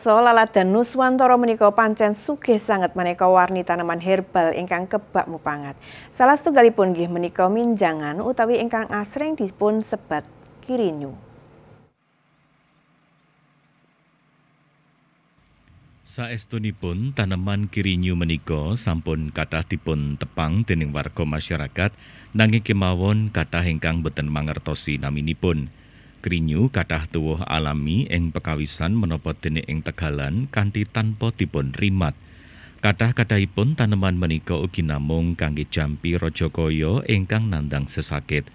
Solalat dan Nuswantoro menika pancen sugih sangat maneka warni tanaman herbal ingkang kebak mupangat. Salah galipun gih menika minjangan utawi ingkang asring dipun sebat kirinyu. Saestunipun tanaman kirinyu menika sampun kata dipun tepang dening warga masyarakat nanging kemawon kathah ingkang boten mangertosi naminipun. Kirinyu, kathah tuwuh alami ing pekawisan menapa dene ing tegalan kanthi tanpa dipun rimat. kathah kadahipun taneman menika ugi namung kangge jampi Rajakaya ingkang nandhang sesakit.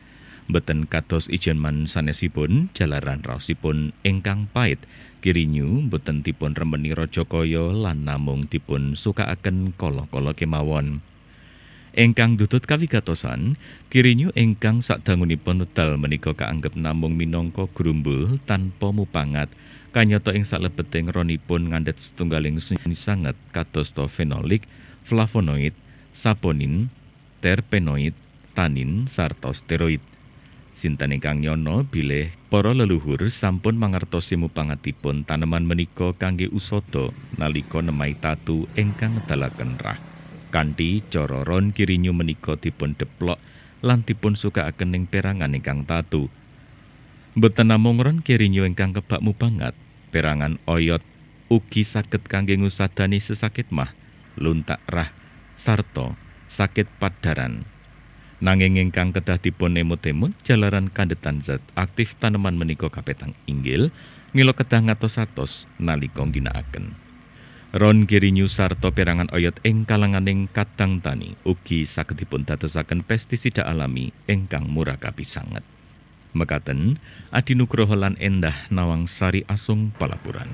Beten kados ijen man sanesipun jalaran raosipun ingkang pait. Kirinyu mboten dipun remeni Rajakaya lan namung dipun sukaaken kala-kala kemawon. -kolo Engkang dudut kawigatosan kirinyu ingkang sakdangunipun wedal menika kaanggep namung minangka grumbul tanpa mupangat kanyata ing salebeting ronipun ngandhet setunggaling sunyi sanget kadosta fenolik flavonoid saponin terpenoid tanin sarta steroid sinten ingkang nyono bilih para leluhur sampun mangertosi mupangatipun taneman menika kangge usada nalika nemai tatu engkang ngedalaken rahmat Kanti, cara Ron Kirinyu menika dipun deplok lan dipun sukakaken ing perangan ingkang tatu. Mboten namung Ron Kirinyu ingkang kebakmu banget, perangan oyot ugi saged kangge ngusadani sesakit mah, luntak rah, sarto, sakit padaran. Nanging ingkang kedah dipun emut temu jalaran kandetan zat aktif taneman menika kapetang inggil, ngilo kedah ngatos-atos nalika ngginakaken. Ron Girinyus sarta perangan oyot ing kalanganing kadang tani ugi saged dipundadosaken pestisida alami ingkang murah sangat. Mekaten Adinugroho lan Endah Nawang Sari Asung Palapuran.